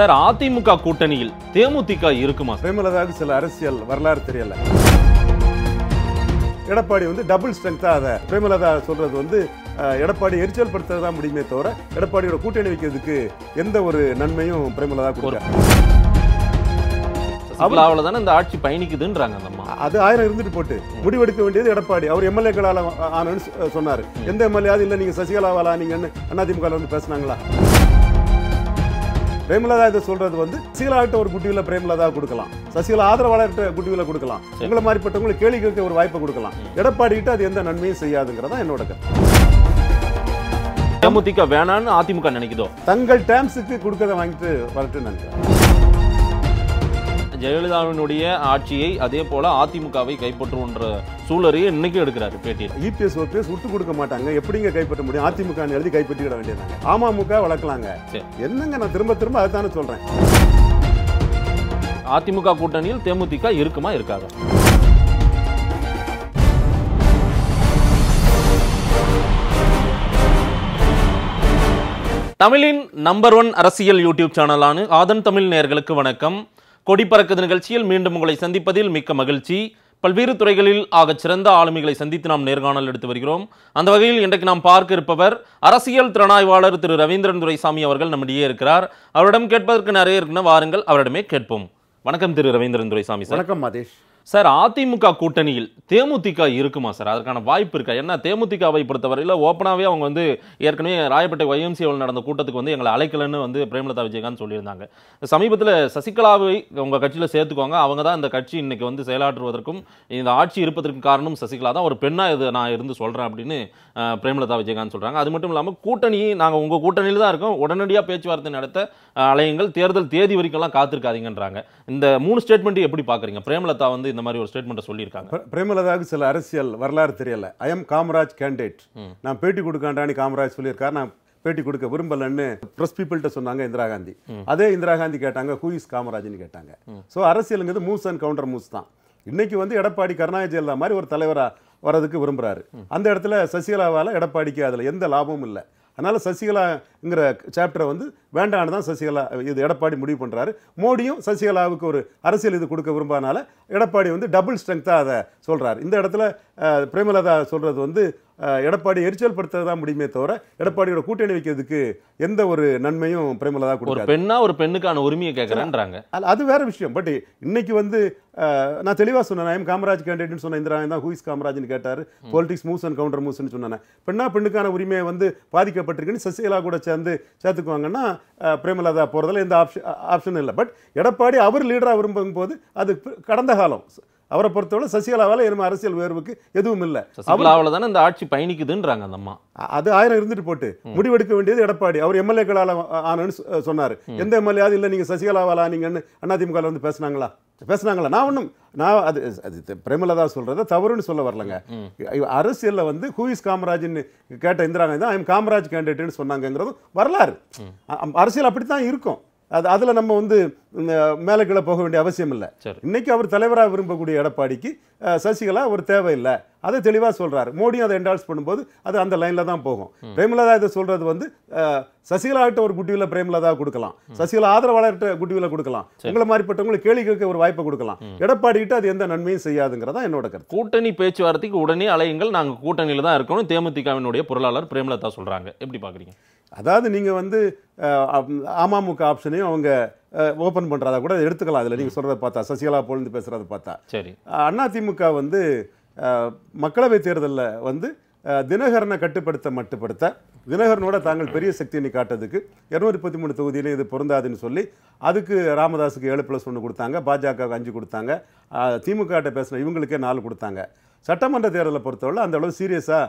sir AIADMK கூட்டணியில் தேமுதிக இருக்குமா பிரேமலதாவுக்கு சில அரசியல் வரலாறு தெரியல எடப்பாடி வந்து டபுள் ஸ்ட்ரென்த்தாக அதை பிரேமலதா சொல்றது வந்து எடப்பாடி எரிச்சல் படுத்துறதா முடியுமே தவிர எடப்பாடியோட கூட்டணி வைக்கிறதுக்கு எந்த ஒரு நன்மையும் பிரேமலதா அவ்வளோ அவ்வளவுதானே இந்த ஆட்சி பயணிக்குதுன்றாங்க அந்த அது ஆயிரம் இருந்துட்டு போட்டு முடிவெடுக்க வேண்டியது எடப்பாடி அவர் எம்எல்ஏக்களால் ஆனன்னு சொன்னார் எந்த எம்எல்ஏ ஆகுது இல்லை நீங்கள் சசிகலாவாலா நீங்கன்னு அதிமுக வந்து பேசுனாங்களா பிரேமலதா இதை சொல்றது வந்து சசிகலாட்ட ஒரு குட்டியில் பிரேமலதா கொடுக்கலாம் சசிகலா ஆதரவாளர்கிட்ட குட்டியில் கொடுக்கலாம் உங்களை மாதிரிப்பட்டவங்களுக்கு கேள்வி கேட்க ஒரு வாய்ப்பை கொடுக்கலாம் கிட்ட அது எந்த நன்மையும் செய்யாதுங்கிறதா என்னோட கருத்து வேணான்னு அதிமுக நினைக்குதோ தங்கள் டேம்ஸுக்கு கொடுக்கறத வாங்கிட்டு வரட்டு நினைக்கிறேன் ஜெயலலிதாவினுடைய ஆட்சியை அதே போல அதிமுகவை கைப்பற்றுன்ற சூழலையும் இன்னைக்கு எடுக்கிறாரு பேட்டியில் இபிஎஸ் ஓபிஎஸ் விட்டு கொடுக்க மாட்டாங்க எப்படிங்க கைப்பற்ற முடியும் அதிமுக எழுதி கைப்பற்றிட வேண்டியதாங்க அமமுக வளர்க்கலாங்க என்னங்க நான் திரும்ப திரும்ப அதுதானே சொல்றேன் அதிமுக கூட்டணியில் தேமுதிக இருக்குமா இருக்காது தமிழின் நம்பர் ஒன் அரசியல் யூடியூப் சேனலான ஆதன் தமிழ் நேர்களுக்கு வணக்கம் கொடி பறக்குது நிகழ்ச்சியில் மீண்டும் உங்களை சந்திப்பதில் மிக்க மகிழ்ச்சி பல்வேறு துறைகளில் ஆக சிறந்த ஆளுமைகளை சந்தித்து நாம் நேர்காணல் எடுத்து வருகிறோம் அந்த வகையில் இன்றைக்கு நாம் பார்க்க இருப்பவர் அரசியல் திறனாய்வாளர் திரு ரவீந்திரன் துரைசாமி அவர்கள் நம்மிடையே இருக்கிறார் அவரிடம் கேட்பதற்கு நிறைய இருக்குன்னா வாருங்கள் அவரிடமே கேட்போம் வணக்கம் திரு ரவீந்திரன் துரைசாமி சார் வணக்கம் மதேஷ் சார் அதிமுக கூட்டணியில் தேமுதிக இருக்குமா சார் அதற்கான வாய்ப்பு இருக்கா ஏன்னா தேமுதிகவை பொறுத்தவரையில் ஓப்பனாகவே அவங்க வந்து ஏற்கனவே ராயப்பேட்டை ஒய்எம்சியில் நடந்த கூட்டத்துக்கு வந்து எங்களை அழைக்கலன்னு வந்து பிரேமலதா விஜயகாந்த் சொல்லியிருந்தாங்க சமீபத்தில் சசிகலாவை உங்கள் கட்சியில் சேர்த்துக்கோங்க அவங்க தான் இந்த கட்சி இன்றைக்கி வந்து செயலாற்றுவதற்கும் இந்த ஆட்சி இருப்பதற்கும் காரணம் சசிகலா தான் ஒரு பெண்ணாக இது நான் இருந்து சொல்கிறேன் அப்படின்னு பிரேமலதா விஜயகாந்த் சொல்கிறாங்க அது மட்டும் இல்லாமல் கூட்டணி நாங்கள் உங்கள் கூட்டணியில் தான் இருக்கோம் உடனடியாக பேச்சுவார்த்தை நடத்த அலையுங்கள் தேர்தல் தேதி வரைக்கும்லாம் காத்திருக்காதீங்கன்றாங்க இந்த மூணு ஸ்டேட்மெண்ட்டு எப்படி பார்க்குறீங்க பிரேமலதா வந்து இந்த மாதிரி ஒரு ஸ்டேட்மெண்ட்டை சொல்லியிருக்காங்க பிரேமலதாவுக்கு சில அரசியல் வரலாறு தெரியல ஐ எம் காமராஜ் கேண்டிடேட் நான் பேட்டி கொடுக்காண்டானி காமராஜ் சொல்லியிருக்காரு நான் பேட்டி கொடுக்க விரும்பலன்னு ப்ரெஸ் பீப்புள்கிட்ட சொன்னாங்க இந்திரா காந்தி அதே இந்திரா காந்தி கேட்டாங்க ஹூ இஸ் காமராஜ்னு கேட்டாங்க ஸோ அரசியலுங்கிறது மூஸ் அண்ட் கவுண்டர் மூஸ் தான் இன்னைக்கு வந்து எடப்பாடி கருணாநிதி ஜெயலலிதா மாதிரி ஒரு தலைவராக வரதுக்கு விரும்புகிறாரு அந்த இடத்துல சசிகலாவால் எடப்பாடிக்கு அதில் எந்த லாபமும் இல்லை அதனால் சசிகலாங்கிற சாப்டரை வந்து வேண்டான்னு தான் சசிகலா இது எடப்பாடி முடிவு பண்ணுறாரு மோடியும் சசிகலாவுக்கு ஒரு அரசியல் இது கொடுக்க விரும்பினால எடப்பாடி வந்து டபுள் ஸ்ட்ரெங்க்த்தாக அதை சொல்கிறார் இந்த இடத்துல பிரேமலதா சொல்கிறது வந்து எடப்பாடி எரிச்சல் படுத்ததான் முடியுமே தவிர எடப்பாடியோட கூட்டணி வைக்கிறதுக்கு எந்த ஒரு நன்மையும் பிரேமலதா கொடுக்கும் பெண்ணா ஒரு பெண்ணுக்கான உரிமையை கேட்கறேன்றாங்க அது வேற விஷயம் பட் இன்னைக்கு வந்து நான் தெளிவாக சொன்னேன் ஐம் காமராஜ் கேண்டிடேட்னு சொன்ன இந்திரா தான் ஹூஸ் காமராஜ்னு கேட்டார் பாலிடிக்ஸ் மூஸ் அண்ட் கவுண்டர் மூஸ்னு சொன்னேன் பெண்ணா பெண்ணுக்கான உரிமையை வந்து பாதிக்கப்பட்டிருக்குன்னு சசிகலா கூட சேர்ந்து சேர்த்துக்குவாங்கன்னா பிரேமலதா போகிறதுல எந்த ஆப்ஷன் ஆப்ஷனும் இல்லை பட் எடப்பாடி அவர் லீடராக விரும்பும் போது அது கடந்த காலம் அவரை பொறுத்தவரை சசிகலாவால் இனிமே அரசியல் உயர்வுக்கு எதுவும் இல்லை சசிகலாவில் தானே இந்த ஆட்சி பயணிக்குதுன்றாங்க அந்த அம்மா அது ஆயிரம் இருந்துட்டு போட்டு முடிவெடுக்க வேண்டியது எடப்பாடி அவர் எம்எல்ஏக்களால் ஆனன்னு சொன்னார் எந்த எம்எல்ஏ அது இல்லை நீங்கள் சசிகலாவால் ஆனீங்கன்னு அதிமுகவில் வந்து பேசுனாங்களா பேசுனாங்களா நான் ஒன்றும் நான் அது அது பிரேமலதா சொல்கிறத தவறுன்னு சொல்ல வரலங்க அரசியலில் வந்து ஹூஇஸ் காமராஜின்னு கேட்ட இந்திரா காந்தி தான் ஐம் காமராஜ் கேண்டிடேட்னு சொன்னாங்கங்கிறதும் வரலாறு அரசியல் அப்படி தான் இருக்கும் அது அதில் நம்ம வந்து மேலே கீழே போக வேண்டிய அவசியம் இல்லை இன்னைக்கு அவர் தலைவராக விரும்பக்கூடிய எடப்பாடிக்கு சசிகலா அவர் தேவையில்லை அதை தெளிவாக சொல்கிறார் மோடியும் அதை என்டால்ஸ் பண்ணும்போது அது அந்த லைனில் தான் போகும் பிரேமலதா இதை சொல்கிறது வந்து சசிகலாட்ட ஒரு குட்டிவில் பிரேமலதா கொடுக்கலாம் சசிகலா ஆதரவாளர்கிட்ட குட்டிவில் கொடுக்கலாம் உங்களை மாதிரிப்பட்டவங்களுக்கு கேள்வி கேட்க ஒரு வாய்ப்பை கொடுக்கலாம் கிட்ட அது எந்த நன்மையும் செய்யாதுங்கிறதா என்னோட கருத்து கூட்டணி பேச்சுவார்த்தைக்கு உடனே அலையுங்கள் நாங்கள் கூட்டணியில் தான் இருக்கணும் தேமுதிகவினுடைய பொருளாளர் பிரேமலதா சொல்கிறாங்க எப்படி பார்க்குறீங்க அதாவது நீங்கள் வந்து அமமுக ஆப்ஷனையும் அவங்க ஓப்பன் பண்ணுறதா கூட எடுத்துக்கலாம் அதில் நீங்கள் சொல்கிறத பார்த்தா சசிகலா பொழுது பேசுகிறத பார்த்தா சரி அதிமுக வந்து மக்களவை தேர்தலில் வந்து தினகரனை கட்டுப்படுத்த மட்டுப்படுத்த தினகரனோட தாங்கள் பெரிய சக்தியை காட்டுறதுக்கு இரநூறு முப்பத்தி மூணு தொகுதியிலே இது பொருந்தாதுன்னு சொல்லி அதுக்கு ராமதாஸுக்கு ஏழு ப்ளஸ் ஒன்று கொடுத்தாங்க பாஜகவுக்கு அஞ்சு கொடுத்தாங்க திமுகட்ட பேசின இவங்களுக்கே நாலு கொடுத்தாங்க சட்டமன்ற தேர்தலை பொறுத்தவரை அந்த அளவு சீரியஸாக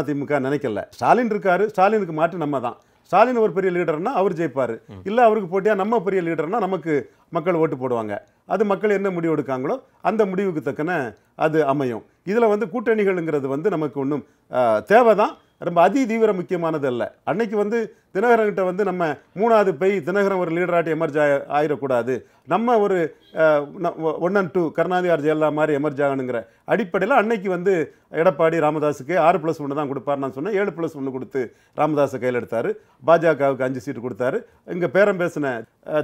அதிமுக நினைக்கல ஸ்டாலின் இருக்காரு ஸ்டாலினுக்கு மாற்று நம்ம தான் ஸ்டாலின் ஒரு பெரிய லீடர்னா அவர் ஜெயிப்பார் இல்லை அவருக்கு போட்டியாக நம்ம பெரிய லீடர்னா நமக்கு மக்கள் ஓட்டு போடுவாங்க அது மக்கள் என்ன முடிவு எடுக்காங்களோ அந்த முடிவுக்கு தக்கன அது அமையும் இதில் வந்து கூட்டணிகள்ங்கிறது வந்து நமக்கு ஒன்றும் தேவை தான் ரொம்ப அதி தீவிர முக்கியமானது இல்லை அன்னைக்கு வந்து தினகரன்கிட்ட வந்து நம்ம மூணாவது பெய் தினகரன் ஒரு லீடராட்டி எமர்ஜ் ஆயிடக்கூடாது நம்ம ஒரு ஒன் அண்ட் டூ கருணாநிதி ஆர் மாதிரி எமர்ஜ் ஆகணுங்கிற அடிப்படையில் அன்னைக்கு வந்து எடப்பாடி ராமதாஸுக்கு ஆறு ப்ளஸ் ஒன்று தான் கொடுப்பார் நான் சொன்னேன் ஏழு ப்ளஸ் ஒன்று கொடுத்து ராமதாஸை கையில் எடுத்தார் பாஜகவுக்கு அஞ்சு சீட்டு கொடுத்தாரு இங்கே பேரம் பேசின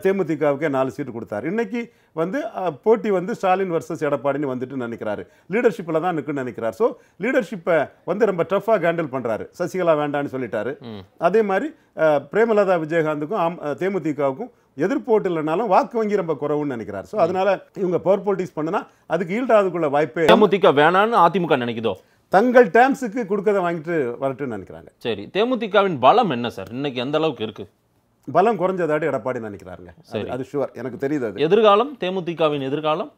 தேமுதிகவுக்கே நாலு சீட்டு கொடுத்தாரு இன்றைக்கி வந்து போட்டி வந்து ஸ்டாலின் வர்சஸ் எடப்பாடின்னு வந்துட்டு நினைக்கிறாரு லீடர்ஷிப்பில் தான் நிற்குன்னு நினைக்கிறார் ஸோ லீடர்ஷிப்பை வந்து ரொம்ப டஃப்பாக ஹேண்டில் பண்ணுறாரு சசிகலா வேண்டான்னு சொல்லிட்டாரு அதே மாதிரி பிரேமலதா விஜயகாந்துக்கும் தேமுதிகவுக்கும் எதிர்ப்போட்டு இல்லைனாலும் வாக்கு வங்கி ரொம்ப குறவுன்னு நினைக்கிறார் ஸோ அதனால இவங்க பவர் பொலிட்டிக்ஸ் பண்ணனா அதுக்கு ஈல்டாதுக்குள்ள வாய்ப்பே தேமுதிக வேணான்னு அதிமுக நினைக்குதோ தங்கள் டேம்ஸுக்கு கொடுக்கறத வாங்கிட்டு வரட்டுன்னு நினைக்கிறாங்க சரி தேமுதிகவின் பலம் என்ன சார் இன்னைக்கு எந்த அளவுக்கு இருக்கு பலம் குறைஞ்சதாடி எடப்பாடி நினைக்கிறாருங்க சரி அது ஷுவர் எனக்கு தெரியுது அது எதிர்காலம் தேமுதிகவின் எதிர்காலம்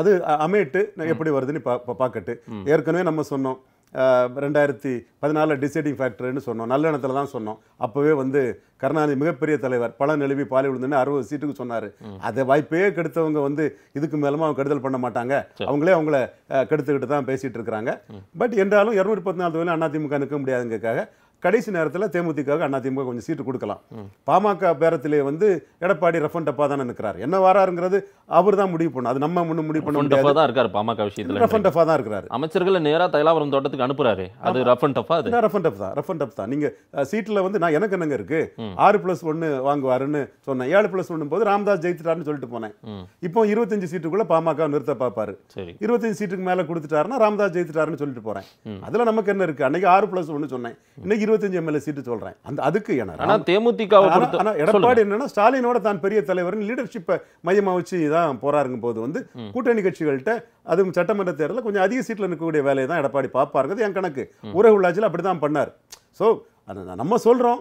அது அமைட்டு எப்படி வருதுன்னு பா பார்க்கட்டு ஏற்கனவே நம்ம சொன்னோம் ரெண்டாயிரத்தி பதினாலில் டிசைடிங் ஃபேக்டர்னு சொன்னோம் நல்லெண்ணத்தில் தான் சொன்னோம் அப்போவே வந்து கருணாநிதி மிகப்பெரிய தலைவர் பல நிலவி பாலி விழுந்துன்னு அறுபது சீட்டுக்கு சொன்னார் அதை வாய்ப்பே கெடுத்தவங்க வந்து இதுக்கு மேலமாக அவங்க கெடுதல் பண்ண மாட்டாங்க அவங்களே அவங்கள கெடுத்துக்கிட்டு தான் பேசிகிட்டு இருக்கிறாங்க பட் என்றாலும் இரநூறு பத்து நாலு தொழில் அதிமுக நிற்க முடியாதுங்கக்காக கடைசி நேரத்தில் தேமுதிக அண்ணா திமுக கொஞ்சம் சீட்டு கொடுக்கலாம் பாமக பேரத்திலே வந்து எடப்பாடி ரஃபன் டப்பா தான் நிற்கிறார் என்ன வராருங்கிறது அவர் தான் முடிவு பண்ணும் அது நம்ம முன்னு முடிவு பண்ண முடியாது இருக்கார் பாமக விஷயத்தில் ரஃபன் டப்பா தான் இருக்கிறார் அமைச்சர்களை நேராக தைலாபுரம் தோட்டத்துக்கு அனுப்புறாரு அது ரஃபன் டப்பா அது ரஃபன் டப் தான் ரஃபன் டப் தான் நீங்கள் சீட்டில் வந்து நான் எனக்கு என்னங்க இருக்கு ஆறு பிளஸ் ஒன்று வாங்குவாருன்னு சொன்னேன் ஏழு பிளஸ் ஒன்று போது ராம்தாஸ் ஜெயித்துட்டாருன்னு சொல்லிட்டு போனேன் இப்போ இருபத்தஞ்சு சீட்டுக்குள்ள பாமக நிறுத்த பார்ப்பாரு இருபத்தஞ்சு சீட்டுக்கு மேலே கொடுத்துட்டாருன்னா ராம்தாஸ் ஜெயித்துட்டாருன்னு சொல்லிட்டு போறேன் அதில் நமக்கு என்ன இருக்கு அன்னைக்கு ஆறு பிளஸ் ஒன்று சொன்னேன் இன்னைக்கு இருபத்தஞ்சு எம்எல்ஏ சீட்டு சொல்கிறேன் அந்த அதுக்கு என்ன தேமுதிக ஆனால் எடப்பாடி என்னன்னா ஸ்டாலினோட தான் பெரிய தலைவர்னு லீடர்ஷிப்பை மையமாக வச்சு தான் போறாருங்க போது வந்து கூட்டணி கட்சிகள்கிட்ட அதுவும் சட்டமன்ற தேர்தலில் கொஞ்சம் அதிக சீட்டில் இருக்கக்கூடிய வேலையை தான் எடப்பாடி பார்ப்பாருங்கிறது என் கணக்கு உறவு உள்ளாட்சியில் அப்படி தான் பண்ணார் ஸோ நம்ம சொல்கிறோம்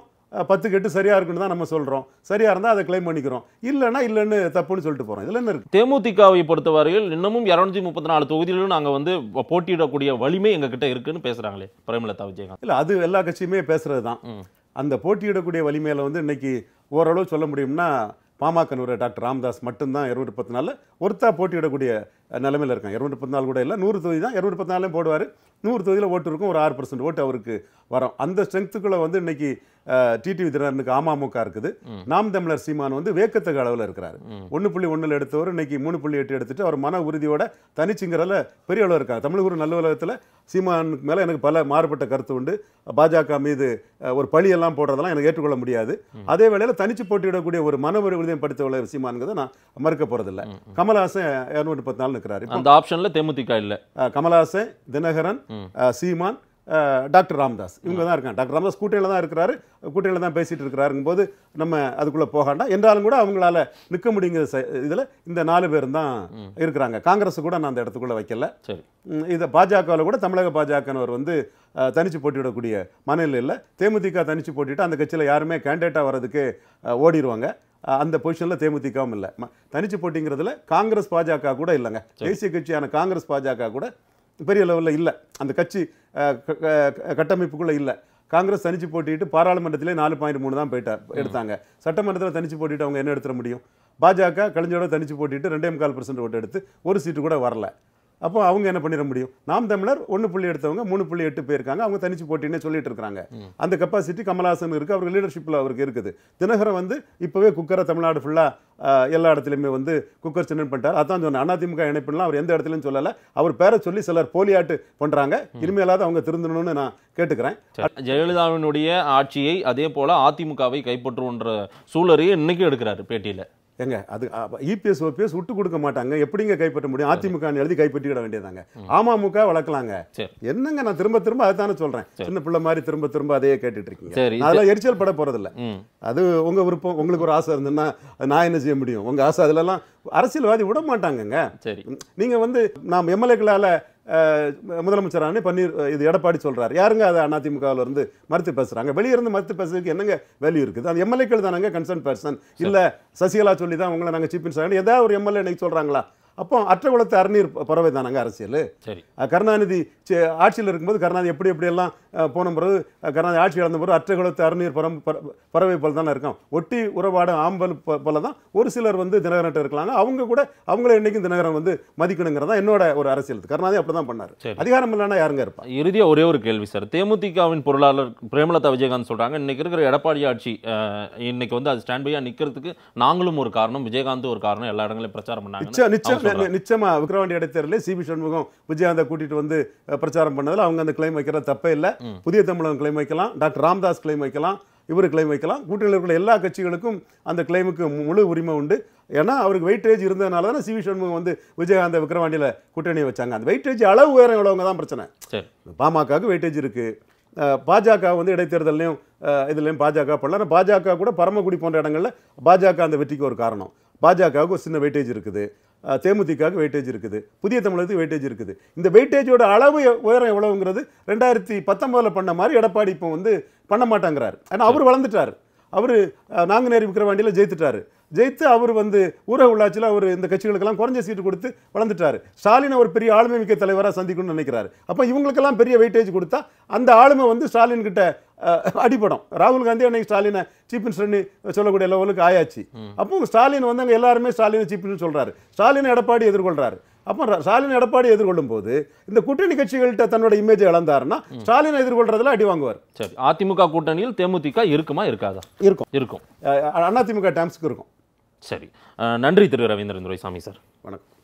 பத்து கெட்டு சரியாக இருக்குன்னு தான் நம்ம சொல்கிறோம் சரியாக இருந்தால் அதை கிளைம் பண்ணிக்கிறோம் இல்லைன்னா இல்லைன்னு தப்புன்னு சொல்லிட்டு போகிறோம் இதில் என்ன இருக்குது தேமுதிகவை பொறுத்தவரையில் இன்னமும் இரநூத்தி முப்பத்தி நாலு தொகுதியிலும் நாங்கள் வந்து போட்டியிடக்கூடிய வலிமை எங்ககிட்ட இருக்குன்னு பேசுகிறாங்களே பிரேமலதா விஜயகாந்த் இல்ல அது எல்லா கட்சியுமே பேசுறது தான் அந்த போட்டியிடக்கூடிய வலிமையில் வந்து இன்றைக்கி ஓரளவு சொல்ல முடியும்னா நூறு டாக்டர் ராமதாஸ் மட்டும்தான் இருநூறு பத்து நாலில் ஒருத்தா போட்டியிடக்கூடிய நிலைமையில் இருக்கான் இருநூறு பத்து நாள் கூட இல்லை நூறு தொகுதி தான் இருநூறு பத்து நாளையும் போடுவார் நூறு தொகுதியில் ஓட்டு இருக்கும் ஒரு ஆறு பர்சன்ட் ஓட்டு அவருக்கு வரும் அந்த ஸ்ட்ரென்த்துக்குள்ளே வந்து இன்றைக்கி டிடிவி தினகரனுக்கு அமமுக இருக்குது நாம் தமிழர் சீமான் வந்து வேக்கத்துக்கு அளவில் இருக்கிறாரு ஒன்று புள்ளி ஒன்றில் எடுத்தவர் இன்னைக்கு மூணு புள்ளி எட்டு எடுத்துட்டு அவர் மன உறுதியோட தனிச்சுங்கிறதுல பெரிய அளவு இருக்காரு தமிழக ஒரு நல்ல உலகத்தில் சீமானுக்கு மேலே எனக்கு பல மாறுபட்ட கருத்து உண்டு பாஜக மீது ஒரு பழியெல்லாம் போடுறதெல்லாம் எனக்கு ஏற்றுக்கொள்ள முடியாது அதே வேளையில் தனிச்சு போட்டியிடக்கூடிய ஒரு மன உறுதியை படித்த உள்ள சீமானுங்கிறத நான் மறுக்க போகிறதில்ல கமலஹாசன் இரநூற்றி பத்து நாள் இருக்கிறார் அந்த ஆப்ஷனில் தேமுதிக இல்லை கமலஹாசன் தினகரன் சீமான் டாக்டர் ராம்தாஸ் இவங்க தான் இருக்காங்க டாக்டர் ராமதாஸ் கூட்டையில் தான் இருக்கிறாரு கூட்டையில் தான் பேசிகிட்டு இருக்கிறாருங்கும் போது நம்ம அதுக்குள்ளே போகாண்டா என்றாலும் கூட அவங்களால நிற்க முடியுங்கிற இதில் இந்த நாலு பேர் தான் இருக்கிறாங்க காங்கிரஸ் கூட நான் அந்த இடத்துக்குள்ளே வைக்கல இதை பாஜகவில் கூட தமிழக பாஜகனவர் வந்து தனிச்சு போட்டிவிடக்கூடிய இல்லை தேமுதிக தனிச்சு போட்டிட்டு அந்த கட்சியில் யாருமே கேண்டிடேட்டாக வர்றதுக்கு ஓடிடுவாங்க அந்த பொசிஷனில் தேமுதிகவும் இல்லை தனிச்சு போட்டிங்கிறதுல காங்கிரஸ் பாஜக கூட இல்லைங்க தேசிய கட்சியான காங்கிரஸ் பாஜக கூட பெரிய லெவலில் இல்லை அந்த கட்சி கட்டமைப்புக்குள்ளே இல்லை காங்கிரஸ் தனிச்சு போட்டிட்டு பாராளுமன்றத்திலே நாலு பாயிண்ட் மூணு தான் போயிட்டார் எடுத்தாங்க சட்டமன்றத்தில் தனிச்சு போட்டிட்டு அவங்க என்ன எடுத்துட முடியும் பாஜக கலைஞரோட தனிச்சு போட்டிட்டு ரெண்டே முக்கால் பர்சன்ட் ஓட்டு எடுத்து ஒரு சீட்டு கூட வரல அப்போ அவங்க என்ன பண்ணிட முடியும் நாம் தமிழர் ஒன்று புள்ளி எடுத்தவங்க மூணு புள்ளி எட்டு போயிருக்காங்க அவங்க தனிச்சு போட்டினே சொல்லிட்டு இருக்காங்க அந்த கெப்பாசிட்டி கமல்ஹாசன் இருக்குது அவருக்கு லீடர்ஷிப்பில் அவருக்கு இருக்குது தினகரன் வந்து இப்போவே குக்கரை தமிழ்நாடு ஃபுல்லாக எல்லா இடத்துலையுமே வந்து குக்கர் சின்ன பண்ணிட்டார் அதான் சொன்ன அதிமுக இணைப்புலாம் அவர் எந்த இடத்துலையும் சொல்லலை அவர் பேரை சொல்லி சிலர் போலியாட்டு பண்ணுறாங்க இனிமேலாவது அவங்க திருந்தணும்னு நான் கேட்டுக்கிறேன் ஜெயலலிதாவினுடைய ஆட்சியை அதே போல் அதிமுகவை கைப்பற்றுன்ற சூழலையே இன்னைக்கும் எடுக்கிறாரு பேட்டியில் எங்க அது இபிஎஸ் ஓபிஎஸ் e விட்டு கொடுக்க மாட்டாங்க எப்படிங்க கைப்பற்ற முடியும் அதிமுக எழுதி கைப்பற்றிவிட வேண்டியதாங்க அமமுக வளர்க்கலாங்க என்னங்க நான் திரும்ப திரும்ப அதைத்தானே சொல்றேன் சின்ன பிள்ளை மாதிரி திரும்ப திரும்ப அதையே கேட்டுட்டு இருக்கீங்க அதெல்லாம் எரிச்சல் பட போறதில்ல அது உங்க விருப்பம் உங்களுக்கு ஒரு ஆசை இருந்ததுன்னா நான் என்ன செய்ய முடியும் உங்க ஆசை அதுலலாம் அரசியல்வாதி விட மாட்டாங்கங்க நீங்க வந்து நாம் எம்எல்ஏக்களால முதலமைச்சரானே பன்னீர் இது எடப்பாடி சொல்கிறார் யாருங்க அதை அதிமுகவில் இருந்து மறுத்து பேசுகிறாங்க வெளியிருந்து மறுத்து பேசுறதுக்கு என்னங்க வேல்யூ இருக்குது அந்த எம்எல்ஏக்கள் தானங்க கன்சர்ன் பர்சன் இல்லை சசிகலா சொல்லி தான் உங்களை நாங்கள் சீஃப் மினிஸ்டர் ஏதாவது ஒரு எம்எல்ஏ இன்னைக்கு சொல்கிறாங்களா அப்போ அற்றகுளத்து அறநீர் பறவை தானாங்க அரசியல் கருணாநிதி ஆட்சியில் இருக்கும்போது கருணாநிதி எப்படி எப்படியெல்லாம் போன பிறகு கர்நாடக ஆட்சி இழந்த பிறகு அற்ற குலத்து அறுநீர் பரம் பறவை போல் தானே இருக்கும் ஒட்டி உறவாடும் ஆம்பல் போல தான் ஒரு சிலர் வந்து தினகரன்ட்டு இருக்கலாங்க அவங்க கூட அவங்கள என்றைக்கும் தினகரன் வந்து மதிக்கணுங்கிறதா என்னோட ஒரு அரசியல் கருணாநிதி அப்படி தான் பண்ணார் அதிகாரம் இல்லைன்னா யாருங்க இருப்பா இறுதியாக ஒரே ஒரு கேள்வி சார் தேமுதிகவின் பொருளாளர் பிரேமலதா விஜயகாந்த் சொல்கிறாங்க இன்றைக்கி இருக்கிற எடப்பாடி ஆட்சி இன்றைக்கி வந்து அது ஸ்டாண்ட் பையாக நிற்கிறதுக்கு நாங்களும் ஒரு காரணம் விஜயகாந்த் ஒரு காரணம் எல்லா இடங்களையும் பிரச்சாரம் பண்ணாங்க நிச்சயம் நிச்சயமாக விக்ரவாண்டி இடைத்தேர்தலில் சிபி சண்முகம் விஜயகாந்தை கூட்டிகிட்டு வந்து பிரச்சாரம் பண்ணதில் அவங்க அந்த கிளைம் வைக்கிற தப்பே இல்லை புதிய தமிழகம் கிளைம் வைக்கலாம் டாக்டர் ராம்தாஸ் கிளைம் வைக்கலாம் இவர் கிளைம் வைக்கலாம் கூட்டணியில் இருக்கிற எல்லா கட்சிகளுக்கும் அந்த கிளைமுக்கு முழு உரிமை உண்டு ஏன்னா அவருக்கு வெயிட்டேஜ் இருந்ததுனால தானே சி வி சண்முகம் வந்து விஜயகாந்த விக்ரவாண்டியில் கூட்டணியை வச்சாங்க அந்த வெயிட்டேஜ் அளவு உயரம் இவ்வளவங்க தான் பிரச்சனை பாமகவுக்கு வெயிட்டேஜ் இருக்குது பாஜக வந்து இடைத்தேர்தலையும் இதுலேயும் பாஜக பண்ணலாம் பாஜக கூட பரமக்குடி போன்ற இடங்களில் பாஜக அந்த வெற்றிக்கு ஒரு காரணம் பாஜகவுக்கு ஒரு சின்ன வெயிட்டேஜ் இருக்குது தேமுதிகாவுக்கு வெயிட்டேஜ் இருக்குது புதிய தமிழகத்துக்கு வெயிட்டேஜ் இருக்குது இந்த வெயிட்டேஜோட அளவு உயரம் எவ்வளவுங்கிறது ரெண்டாயிரத்தி பத்தொம்போதில் பண்ண மாதிரி எடப்பாடி இப்போ வந்து பண்ண மாட்டாங்கிறார் ஏன்னா அவர் வளர்ந்துட்டார் அவர் நாங்குநேரி விக்கிரவாண்டியில் ஜெயித்துட்டார் ஜெயித்து அவர் வந்து ஊரக உள்ளாட்சியில் அவர் இந்த கட்சிகளுக்கெல்லாம் குறைஞ்ச சீட்டு கொடுத்து வளர்ந்துட்டார் ஸ்டாலின் ஒரு பெரிய ஆளுமை மிக்க தலைவராக சந்திக்கணும்னு நினைக்கிறார் அப்போ இவங்களுக்கெல்லாம் பெரிய வெயிட்டேஜ் கொடுத்தா அந்த ஆளுமை வந்து ஸ்டாலின் கிட்ட அடிப்படம் ராகுல் காந்தி அன்னைக்கு ஸ்டாலினை சீஃப் மினிஸ்டர்னு சொல்லக்கூடிய லெவலுக்கு ஆயாச்சு அப்போ ஸ்டாலின் வந்து அங்கே எல்லாருமே ஸ்டாலினை சீஃப் மினிஸ்டர் சொல்கிறாரு ஸ்டாலினை எடப்பாடி எதிர்கொள்கிறாரு அப்போ ஸ்டாலின் எடப்பாடி எதிர்கொள்ளும் போது இந்த கூட்டணி கட்சிகள்கிட்ட தன்னோட இமேஜ் இழந்தாருன்னா ஸ்டாலினை எதிர்கொள்றதுல அடி வாங்குவார் சரி அதிமுக கூட்டணியில் தேமுதிக இருக்குமா இருக்காதா இருக்கும் இருக்கும் அதிமுக டைம்ஸ்க்கு இருக்கும் சரி நன்றி திரு ரவீந்திரன் துரைசாமி சார் வணக்கம்